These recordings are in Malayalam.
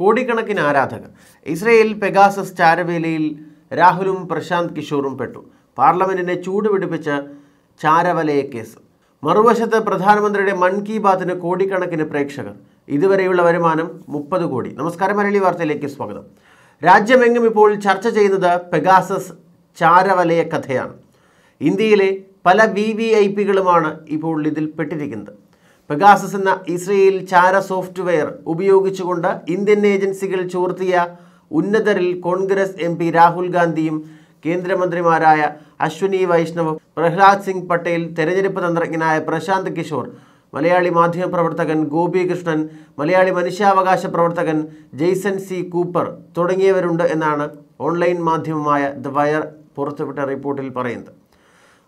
കോടിക്കണക്കിന് ആരാധകർ ഇസ്രയേൽ പെഗാസസ് ചാരവേലയിൽ രാഹുലും പ്രശാന്ത് കിഷോറും പെട്ടു പാർലമെന്റിനെ ചൂടുപിടിപ്പിച്ച ചാരവലയ കേസ് മറുവശത്ത് പ്രധാനമന്ത്രിയുടെ മൻ കി ബാത്തിന് കോടിക്കണക്കിന് പ്രേക്ഷകർ ഇതുവരെയുള്ള വരുമാനം മുപ്പത് കോടി നമസ്കാരം മലയാളി വാർത്തയിലേക്ക് സ്വാഗതം രാജ്യമെങ്ങും ഇപ്പോൾ ചർച്ച ചെയ്യുന്നത് പെഗാസസ് ചാരവലയ കഥയാണ് ഇന്ത്യയിലെ പല വി വി ഐ പികളുമാണ് ഇപ്പോൾ ഇതിൽ പെട്ടിരിക്കുന്നത് പെഗാസസ് എന്ന ഇസ്രയേൽ ചാര സോഫ്റ്റ്വെയർ ഉപയോഗിച്ചുകൊണ്ട് ഇന്ത്യൻ ഏജൻസികൾ ചോർത്തിയ ഉന്നതരിൽ കോൺഗ്രസ് എം രാഹുൽ ഗാന്ധിയും കേന്ദ്രമന്ത്രിമാരായ അശ്വിനി വൈഷ്ണവ് പ്രഹ്ലാദ് സിംഗ് പട്ടേൽ തെരഞ്ഞെടുപ്പ് തന്ത്രജ്ഞനായ പ്രശാന്ത് കിഷോർ മലയാളി മാധ്യമപ്രവർത്തകൻ ഗോപികൃഷ്ണൻ മലയാളി മനുഷ്യാവകാശ പ്രവർത്തകൻ ജെയ്സൺ സി കൂപ്പർ തുടങ്ങിയവരുണ്ട് എന്നാണ് ഓൺലൈൻ മാധ്യമമായ ദ വയർ പുറത്തുവിട്ട റിപ്പോർട്ടിൽ പറയുന്നത്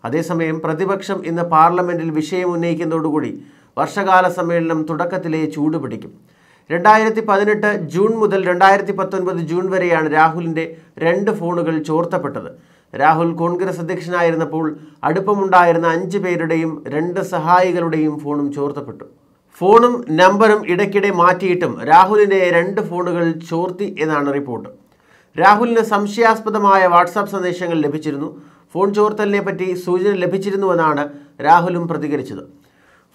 അതേസമയം പ്രതിപക്ഷം ഇന്ന് പാർലമെൻറ്റിൽ വിഷയം ഉന്നയിക്കുന്നതോടുകൂടി വർഷകാല സമ്മേളനം തുടക്കത്തിലേ ചൂടുപിടിക്കും രണ്ടായിരത്തി പതിനെട്ട് ജൂൺ മുതൽ രണ്ടായിരത്തി പത്തൊൻപത് ജൂൺ വരെയാണ് രാഹുലിൻ്റെ രണ്ട് ഫോണുകൾ ചോർത്തപ്പെട്ടത് രാഹുൽ കോൺഗ്രസ് അധ്യക്ഷനായിരുന്നപ്പോൾ അടുപ്പമുണ്ടായിരുന്ന അഞ്ച് പേരുടെയും രണ്ട് സഹായികളുടെയും ഫോണും ചോർത്തപ്പെട്ടു ഫോണും നമ്പറും ഇടയ്ക്കിടെ മാറ്റിയിട്ടും രാഹുലിൻ്റെ രണ്ട് ഫോണുകൾ ചോർത്തി എന്നാണ് റിപ്പോർട്ട് രാഹുലിന് സംശയാസ്പദമായ വാട്സാപ്പ് സന്ദേശങ്ങൾ ലഭിച്ചിരുന്നു ഫോൺ ചോർത്തലിനെ പറ്റി സൂചന ലഭിച്ചിരുന്നുവെന്നാണ് രാഹുലും പ്രതികരിച്ചത്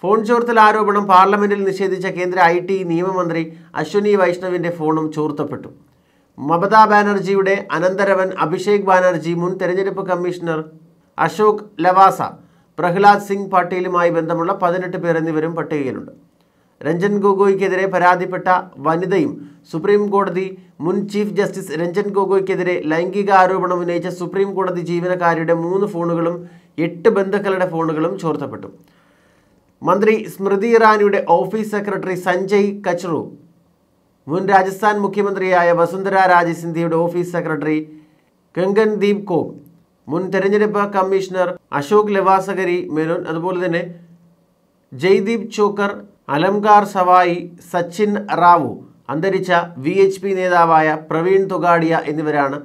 ഫോൺ ചോർത്തൽ ആരോപണം പാർലമെന്റിൽ നിഷേധിച്ച കേന്ദ്ര ഐ ടി നിയമമന്ത്രി അശ്വനി വൈഷ്ണവിന്റെ ഫോണും ചോർത്തപ്പെട്ടു മമതാ ബാനർജിയുടെ അനന്തരവൻ അഭിഷേക് ബാനർജി മുൻ തെരഞ്ഞെടുപ്പ് കമ്മീഷണർ അശോക് ലവാസ പ്രഹ്ലാദ് സിംഗ് പാട്ടീലുമായി ബന്ധമുള്ള പതിനെട്ട് പേർ എന്നിവരും പട്ടികയിലുണ്ട് രഞ്ജൻ ഗൊഗോയ്ക്കെതിരെ പരാതിപ്പെട്ട വനിതയും സുപ്രീം കോടതി മുൻ ചീഫ് ജസ്റ്റിസ് രഞ്ജൻ ഗൊഗോയ്ക്കെതിരെ ലൈംഗിക ആരോപണം ഉന്നയിച്ച സുപ്രീം കോടതി ജീവനക്കാരിയുടെ മൂന്ന് ഫോണുകളും എട്ട് ബന്ധുക്കളുടെ ഫോണുകളും ചോർത്തപ്പെട്ടു മന്ത്രി സ്മൃതി ഇറാനിയുടെ ഓഫീസ് സെക്രട്ടറി സഞ്ജയ് കച്ചറു മുൻ രാജസ്ഥാൻ മുഖ്യമന്ത്രിയായ വസുന്ധര രാജ സിന്ധ്യയുടെ ഓഫീസ് സെക്രട്ടറി ദീപ് കോം മുൻ തെരഞ്ഞെടുപ്പ് കമ്മീഷണർ അശോക് ലവാസകരി മേനോൻ അതുപോലെ തന്നെ ജയ്ദീപ് ചോക്കർ അലംകാർ സവായി സച്ചിൻ റാവു അന്തരിച്ച വി നേതാവായ പ്രവീൺ തുഗാഡിയ എന്നിവരാണ്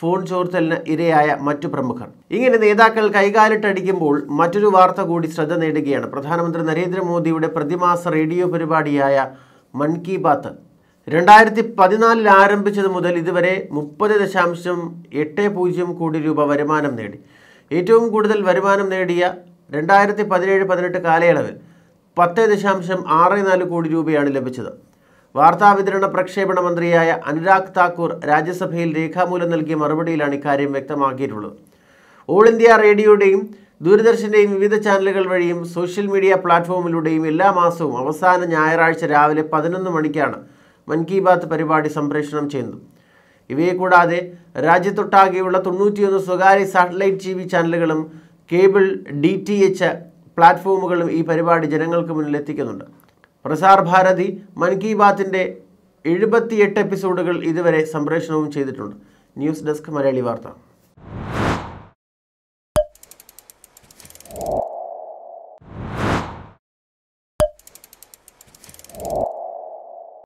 ഫോൺ ചോർത്തലിന് ഇരയായ മറ്റു പ്രമുഖർ ഇങ്ങനെ നേതാക്കൾ കൈകാലിട്ടടിക്കുമ്പോൾ മറ്റൊരു വാർത്ത കൂടി ശ്രദ്ധ നേടുകയാണ് പ്രധാനമന്ത്രി നരേന്ദ്രമോദിയുടെ പ്രതിമാസ റേഡിയോ പരിപാടിയായ മൻ കി ബാത്ത് രണ്ടായിരത്തി പതിനാലിൽ ആരംഭിച്ചത് മുതൽ ഇതുവരെ മുപ്പത് ദശാംശം എട്ട് പൂജ്യം കോടി രൂപ വരുമാനം നേടി ഏറ്റവും കൂടുതൽ വരുമാനം നേടിയ രണ്ടായിരത്തി പതിനേഴ് പതിനെട്ട് കാലയളവിൽ പത്ത് ദശാംശം ആറ് നാല് കോടി രൂപയാണ് ലഭിച്ചത് വാർത്താവിതരണ പ്രക്ഷേപണ മന്ത്രിയായ അനുരാഗ് താക്കൂർ രാജ്യസഭയിൽ രേഖാമൂലം നൽകിയ മറുപടിയിലാണ് ഇക്കാര്യം വ്യക്തമാക്കിയിട്ടുള്ളത് ഓൾ ഇന്ത്യ റേഡിയോയുടെയും ദൂരദർശൻ്റെയും വിവിധ ചാനലുകൾ വഴിയും സോഷ്യൽ മീഡിയ പ്ലാറ്റ്ഫോമിലൂടെയും എല്ലാ മാസവും അവസാന ഞായറാഴ്ച രാവിലെ പതിനൊന്ന് മണിക്കാണ് മൻ കി ബാത്ത് പരിപാടി സംപ്രേഷണം ചെയ്യുന്നത് ഇവയെ കൂടാതെ രാജ്യത്തൊട്ടാകെയുള്ള തൊണ്ണൂറ്റിയൊന്ന് സ്വകാര്യ സാറ്റലൈറ്റ് ടി വി ചാനലുകളും കേബിൾ ഡി ടി എച്ച് പ്ലാറ്റ്ഫോമുകളും ഈ പരിപാടി ജനങ്ങൾക്ക് മുന്നിൽ എത്തിക്കുന്നുണ്ട് പ്രസാർ ഭാരതി മൻ കി ബാത്തിൻ്റെ എഴുപത്തിയെട്ട് എപ്പിസോഡുകൾ ഇതുവരെ സംപ്രേഷണവും ചെയ്തിട്ടുണ്ട് ന്യൂസ് ഡെസ്ക് മലയാളി വാർത്ത